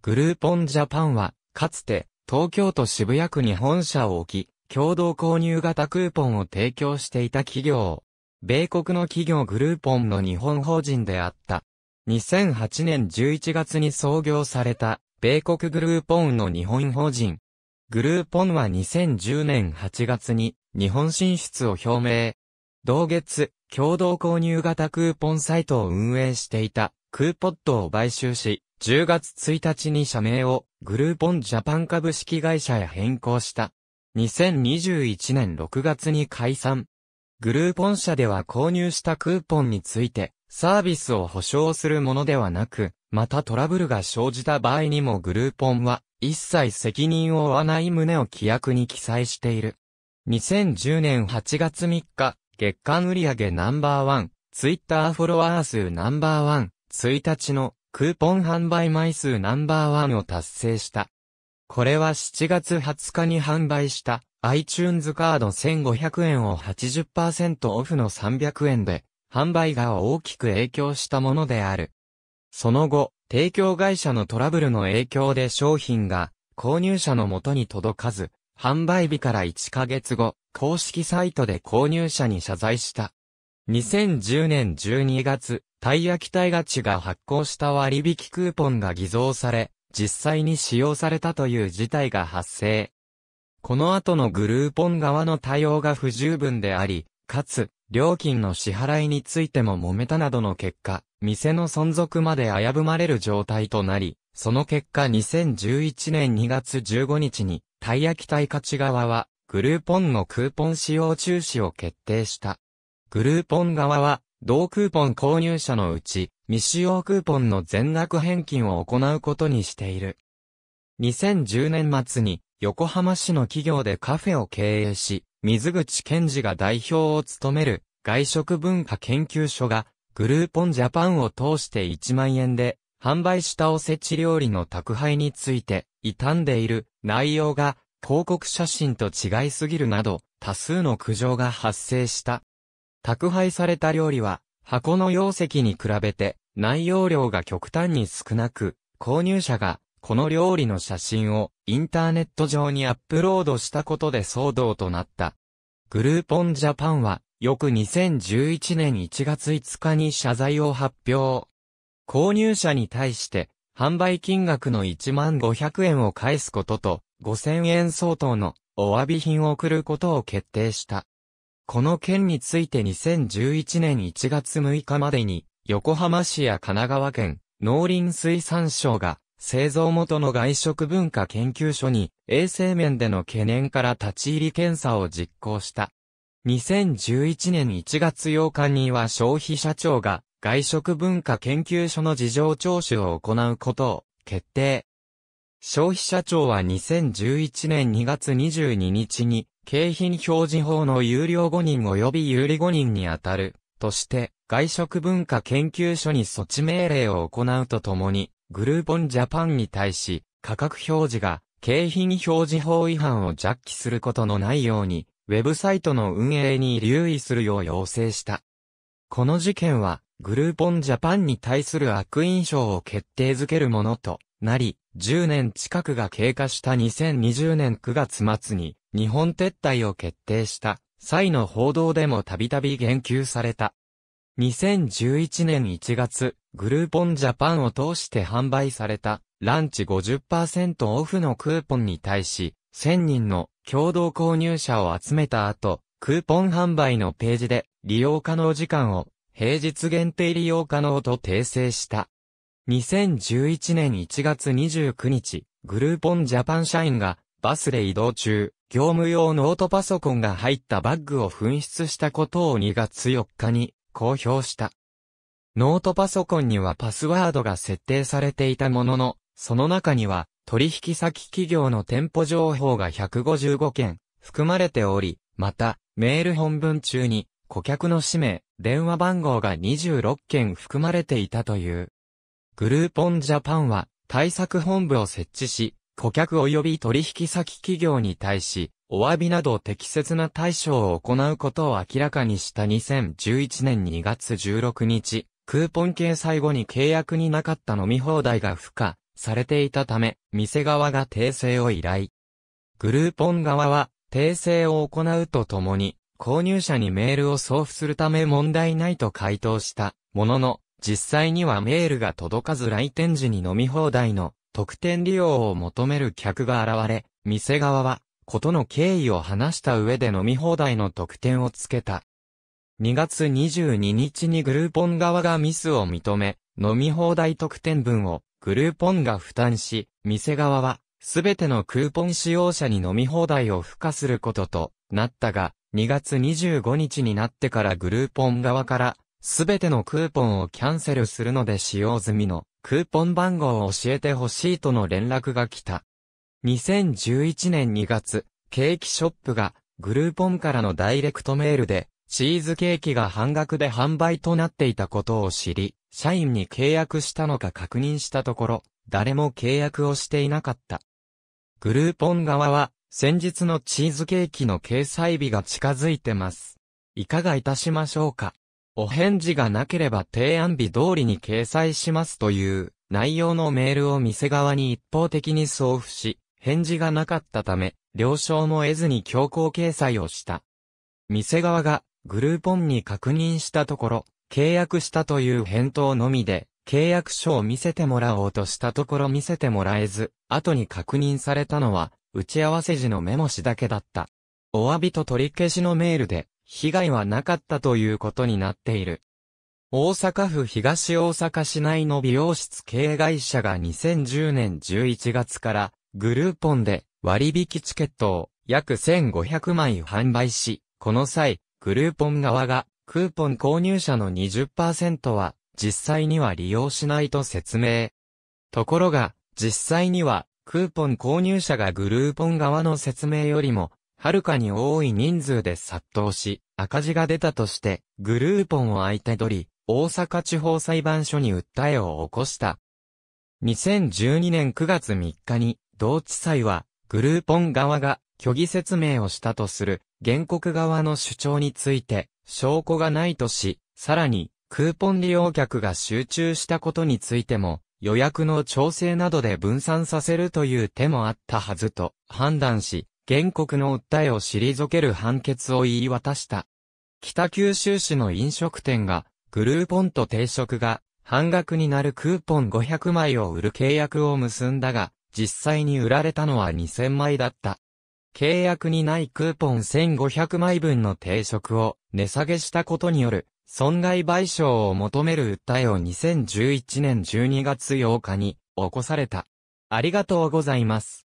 グルーポンジャパンは、かつて、東京都渋谷区に本社を置き、共同購入型クーポンを提供していた企業。米国の企業グルーポンの日本法人であった。2008年11月に創業された、米国グルーポンの日本法人。グルーポンは2010年8月に日本進出を表明。同月、共同購入型クーポンサイトを運営していたクーポットを買収し、10月1日に社名をグルーポンジャパン株式会社へ変更した。2021年6月に解散。グルーポン社では購入したクーポンについてサービスを保証するものではなく、またトラブルが生じた場合にもグルーポンは一切責任を負わない旨を規約に記載している。2010年8月3日、月間売上ナンバーワン、ツイッターフォロワー数ナンバーワン、1日のクーポン販売枚数ナンバーワンを達成した。これは7月20日に販売した iTunes カード1500円を80%オフの300円で販売が大きく影響したものである。その後、提供会社のトラブルの影響で商品が購入者の元に届かず、販売日から1ヶ月後、公式サイトで購入者に謝罪した。2010年12月、タイ焼き待ガがちが発行した割引クーポンが偽造され、実際に使用されたという事態が発生。この後のグルーポン側の対応が不十分であり、かつ、料金の支払いについても揉めたなどの結果、店の存続まで危ぶまれる状態となり、その結果2011年2月15日に、タイ焼き待。価値側は、グルーポンのクーポン使用中止を決定した。グルーポン側は、同クーポン購入者のうち、未使用クーポンの全額返金を行うことにしている。2010年末に、横浜市の企業でカフェを経営し、水口健二が代表を務める、外食文化研究所が、グルーポンジャパンを通して1万円で、販売したおせち料理の宅配について、傷んでいる内容が広告写真と違いすぎるなど、多数の苦情が発生した。宅配された料理は、箱の容積に比べて、内容量が極端に少なく、購入者が、この料理の写真を、インターネット上にアップロードしたことで騒動となった。グルーポンジャパンは、翌2011年1月5日に謝罪を発表。購入者に対して、販売金額の1万500円を返すことと、5000円相当のお詫び品を送ることを決定した。この件について2011年1月6日までに、横浜市や神奈川県、農林水産省が、製造元の外食文化研究所に、衛生面での懸念から立ち入り検査を実行した。2011年1月8日には消費者庁が、外食文化研究所の事情聴取を行うことを決定。消費者庁は2011年2月22日に景品表示法の有料誤認及び有利誤認にあたる、として、外食文化研究所に措置命令を行うとともに、グルーポンジャパンに対し、価格表示が、景品表示法違反を弱気することのないように、ウェブサイトの運営に留意するよう要請した。この事件は、グルーポンジャパンに対する悪印象を決定づけるものとなり、10年近くが経過した2020年9月末に、日本撤退を決定した際の報道でもたびたび言及された。2011年1月、グルーポンジャパンを通して販売されたランチ50%オフのクーポンに対し、1000人の共同購入者を集めた後、クーポン販売のページで利用可能時間を平日限定利用可能と訂正した。2011年1月29日、グルーポンジャパン社員がバスで移動中、業務用ノートパソコンが入ったバッグを紛失したことを2月4日に公表した。ノートパソコンにはパスワードが設定されていたものの、その中には取引先企業の店舗情報が155件含まれており、また、メール本文中に顧客の氏名、電話番号が26件含まれていたという。グルーポンジャパンは対策本部を設置し、顧客及び取引先企業に対し、お詫びなど適切な対処を行うことを明らかにした2011年2月16日、クーポン掲載後に契約になかった飲み放題が付加されていたため、店側が訂正を依頼。グルーポン側は、訂正を行うとともに、購入者にメールを送付するため問題ないと回答した、ものの、実際にはメールが届かず来店時に飲み放題の特典利用を求める客が現れ、店側は、ことの経緯を話した上で飲み放題の特典をつけた。2月22日にグルーポン側がミスを認め、飲み放題特典分をグルーポンが負担し、店側は、すべてのクーポン使用者に飲み放題を付加することとなったが、2月25日になってからグルーポン側からすべてのクーポンをキャンセルするので使用済みのクーポン番号を教えてほしいとの連絡が来た。2011年2月、ケーキショップがグルーポンからのダイレクトメールでチーズケーキが半額で販売となっていたことを知り、社員に契約したのか確認したところ、誰も契約をしていなかった。グルーポン側は、先日のチーズケーキの掲載日が近づいてます。いかがいたしましょうかお返事がなければ提案日通りに掲載しますという内容のメールを店側に一方的に送付し、返事がなかったため、了承も得ずに強行掲載をした。店側がグルーポンに確認したところ、契約したという返答のみで、契約書を見せてもらおうとしたところ見せてもらえず、後に確認されたのは、打ち合わせ時のメモ紙だけだった。お詫びと取り消しのメールで、被害はなかったということになっている。大阪府東大阪市内の美容室系会社が2010年11月からグルーポンで割引チケットを約1500枚販売し、この際、グルーポン側がクーポン購入者の20%は実際には利用しないと説明。ところが、実際にはクーポン購入者がグルーポン側の説明よりもはるかに多い人数で殺到し、赤字が出たとして、グルーポンを相手取り、大阪地方裁判所に訴えを起こした。2012年9月3日に、同地裁は、グルーポン側が虚偽説明をしたとする原告側の主張について証拠がないとし、さらにクーポン利用客が集中したことについても予約の調整などで分散させるという手もあったはずと判断し、原告の訴えを退ける判決を言い渡した。北九州市の飲食店が、グルーポンと定食が、半額になるクーポン500枚を売る契約を結んだが、実際に売られたのは2000枚だった。契約にないクーポン1500枚分の定食を値下げしたことによる損害賠償を求める訴えを2011年12月8日に起こされた。ありがとうございます。